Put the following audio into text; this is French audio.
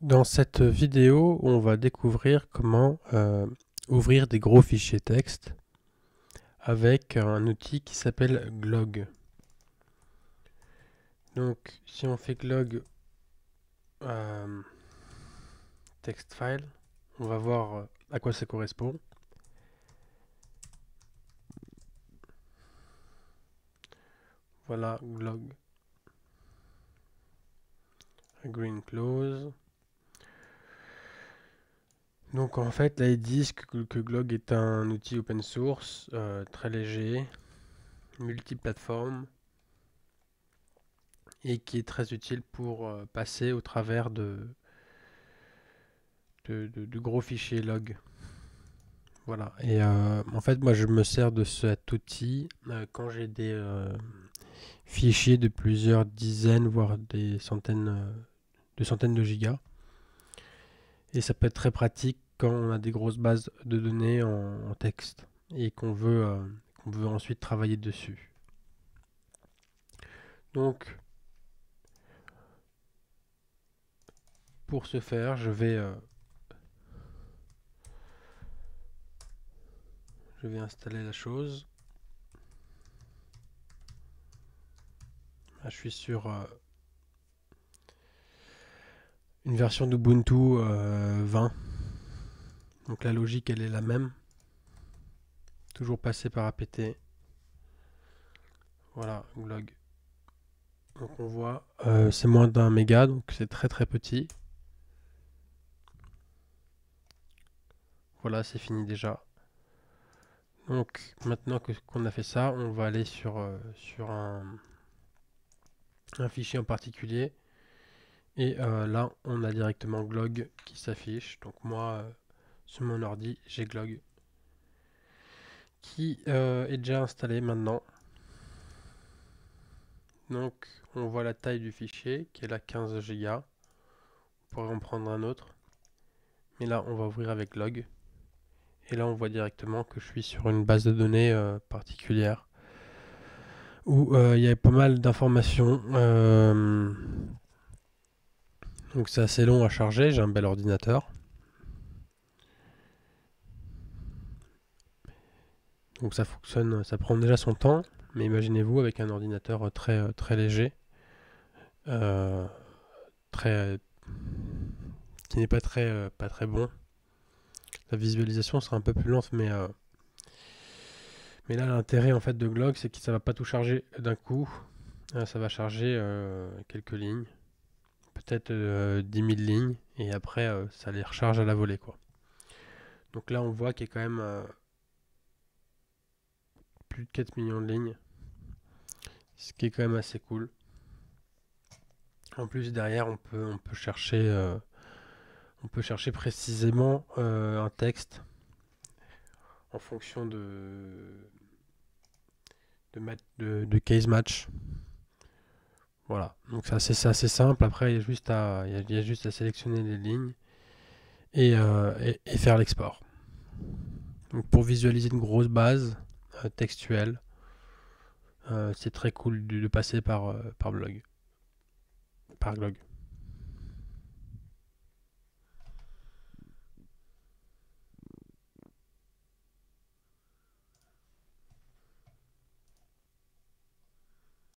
Dans cette vidéo, on va découvrir comment euh, ouvrir des gros fichiers texte avec un outil qui s'appelle Glog. Donc, si on fait Glog euh, text file, on va voir euh, à quoi ça correspond. Voilà, Glog. Green close. Donc en fait, là ils disent que, Glog est un outil open source, euh, très léger, multiplateforme, et qui est très utile pour euh, passer au travers de, de, gros fichiers log. Voilà, et euh, en fait moi je me sers de cet outil quand j'ai des fichiers de plusieurs dizaines, voire des centaines, de centaines de gigas et ça peut être très pratique quand on a des grosses bases de données en, texte et qu'on veut, euh, qu'on veut ensuite travailler dessus. Donc, pour ce faire, je vais, euh, je vais installer la chose. je suis sur... Euh, une version d'Ubuntu 20. Euh, donc la logique, elle est la même. Toujours passer par apt. Voilà, blog Donc on voit, euh, c'est moins d'un méga, donc c'est très très petit. Voilà, c'est fini déjà. Donc maintenant qu'on a fait ça, on va aller sur, euh, sur un, un fichier en particulier. Et euh, là, on a directement Glog qui s'affiche. Donc moi, euh, sur mon ordi, j'ai Glog qui euh, est déjà installé maintenant. Donc on voit la taille du fichier qui est là 15 Go. On pourrait en prendre un autre. Mais là, on va ouvrir avec Glog. Et là, on voit directement que je suis sur une base de données particulière où il y a pas mal d'informations donc c'est assez long à charger, j'ai un bel ordinateur. Donc ça fonctionne, ça prend déjà son temps, mais imaginez-vous avec un ordinateur très euh, très léger, euh, très qui n'est pas très euh, pas très bon. La visualisation sera un peu plus lente, mais mais là l'intérêt en fait de Glock, c'est que ça va pas tout charger d'un coup, ça va charger quelques lignes peut-être euh, dix 10 000 lignes et après euh, ça les recharge à la volée quoi. Donc là on voit qu'il y a quand même euh, plus de 4 millions de lignes, ce qui est quand même assez cool. En plus derrière on peut on peut chercher on peut chercher précisément un texte en fonction de de, de, de case match. Voilà, donc c'est assez, simple. Après, il y, a juste à, juste à sélectionner les lignes euh, et, faire l'export. Donc pour visualiser une grosse base euh, textuelle, euh, c'est très cool de, de passer par, par blog. Par blog.